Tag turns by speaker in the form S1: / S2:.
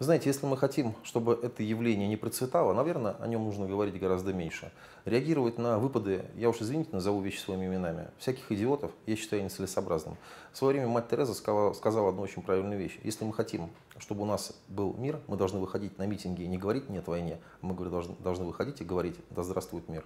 S1: Вы знаете, если мы хотим, чтобы это явление не процветало, наверное, о нем нужно говорить гораздо меньше. Реагировать на выпады, я уж извините, назову вещи своими именами, всяких идиотов, я считаю нецелесообразным. В свое время мать Тереза сказала, сказала одну очень правильную вещь. Если мы хотим, чтобы у нас был мир, мы должны выходить на митинги и не говорить «нет войне», мы говорю, должны, должны выходить и говорить
S2: «да здравствует мир».